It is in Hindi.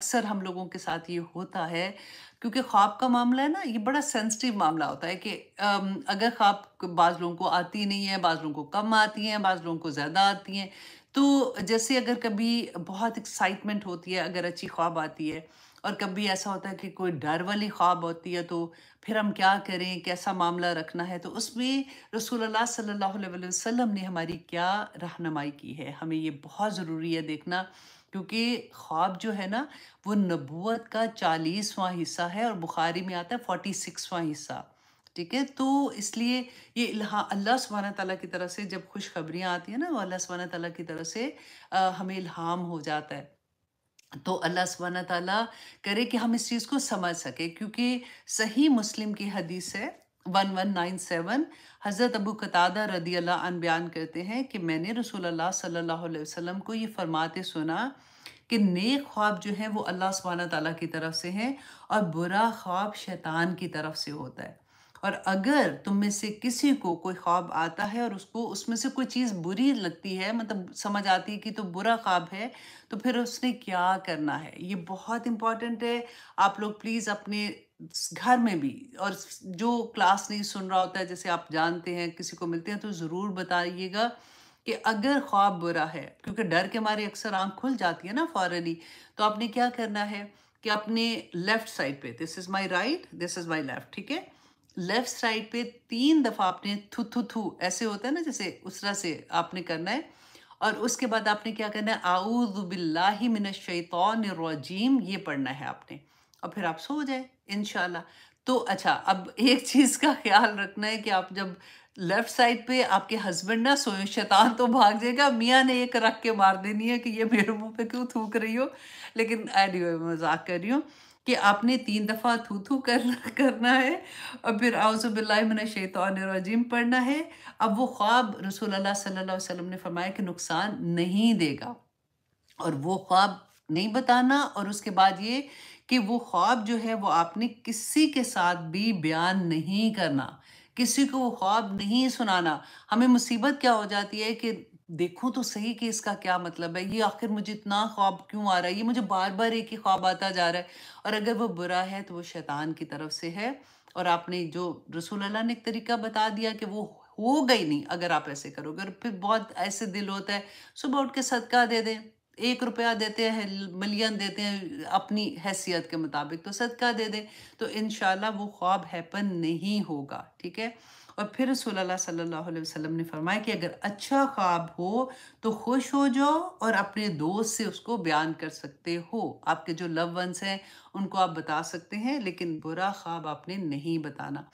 अक्सर हम लोगों के साथ ये होता है क्योंकि ख्वाब का मामला है ना ये बड़ा सेंसिटिव मामला होता है कि अगर ख्वाब बाज़ लोगों को आती नहीं है बाज़ लोगों को कम आती हैं बाज़ लोगों को ज़्यादा आती हैं तो जैसे अगर कभी बहुत एक्साइटमेंट होती है अगर अच्छी ख्वाब आती है और कभी ऐसा होता है कि कोई डर वाली ख्वाब होती है तो फिर हम क्या करें कैसा मामला रखना है तो उसमें रसूलुल्लाह सल्लल्लाहु अलैहि वसल्लम ने हमारी क्या रहनुमाई की है हमें ये बहुत ज़रूरी है देखना क्योंकि ख्वाब जो है ना वो नबूत का चालीसवां हिस्सा है और बुखारी में आता है फोर्टी सिक्सवां हिस्सा ठीक है तो इसलिए ये इल्हा अल्लाह सुबहाना तला की तरफ से जब खुशखबरियाँ आती हैं ना वो अल्लाह सुबहाना तला की तरफ से हमें इल्हाम हो जाता है तो अल्लाह सुबहाना ताला करे कि हम इस चीज़ को समझ सकें क्योंकि सही मुस्लिम की हदीस है वन वन नाइन सेवन हज़रत अबू कतादा रदी अल्लाह बयान करते हैं कि मैंने रसूल सल्लल्लाहु अलैहि वसल्लम को ये फरमाते सुना कि नेक ख्वाब जो है वो अल्लाह सुबहाना ताला की तरफ से हैं और बुरा ख्वाब शैतान की तरफ से होता है और अगर तुम में से किसी को कोई ख्वाब आता है और उसको उसमें से कोई चीज़ बुरी लगती है मतलब समझ आती है कि तो बुरा ख्वाब है तो फिर उसने क्या करना है ये बहुत इम्पॉर्टेंट है आप लोग प्लीज़ अपने घर में भी और जो क्लास नहीं सुन रहा होता है जैसे आप जानते हैं किसी को मिलते हैं तो ज़रूर बताइएगा कि अगर ख्वाब बुरा है क्योंकि डर के मारे अक्सर आंख खुल जाती है ना फ़ौरन ही तो आपने क्या करना है कि अपने लेफ़्ट साइड पे this is my right this is my left ठीक है लेफ्ट साइड पे तीन दफ़ा आपने थू थू थू ऐसे होता है ना जैसे उस तरह से आपने करना है और उसके बाद आपने क्या करना है आऊज़बिल्लाहि रजीम ये पढ़ना है आपने और फिर आप सो जाए इन तो अच्छा अब एक चीज़ का ख्याल रखना है कि आप जब लेफ़्ट साइड पे आपके हस्बैंड ना सोए शैतान तो भाग जाएगा मियाँ ने एक रख के मार देनी है कि ये मेरे मुंह पे क्यों थूक रही हो लेकिन एनी मजाक कर रही हूँ कि आपने तीन दफ़ा थू कर करना है और फिर आउज़बिल्लामिन शैतानरजीम पढ़ना है अब वो ख्वाब रसूल अल्लाह सल्लल्लाहु अलैहि वसल्लम ने फरमाया कि नुकसान नहीं देगा और वो ख्वाब नहीं बताना और उसके बाद ये कि वो ख्वाब जो है वो आपने किसी के साथ भी बयान नहीं करना किसी को वो ख्वाब नहीं सुनाना हमें मुसीबत क्या हो जाती है कि देखूं तो सही कि इसका क्या मतलब है ये आखिर मुझे इतना ख्वाब क्यों आ रहा है ये मुझे बार बार एक ही ख्वाब आता जा रहा है और अगर वो बुरा है तो वो शैतान की तरफ से है और आपने जो रसूल अल्लाह ने एक तरीका बता दिया कि वो हो गई नहीं अगर आप ऐसे करोगे और फिर बहुत ऐसे दिल होता है सुबह उठ के सदका दे दें एक रुपया देते हैं मिलियन देते हैं अपनी हैसियत के मुताबिक तो सदका दे दें तो इन वो ख्वाब हैपन नहीं होगा ठीक है और फिर सल्लल्लाहु अलैहि वसल्लम ने फरमाया कि अगर अच्छा ख्वाब हो तो खुश हो जाओ और अपने दोस्त से उसको बयान कर सकते हो आपके जो लव वंस हैं उनको आप बता सकते हैं लेकिन बुरा ख्वाब आपने नहीं बताना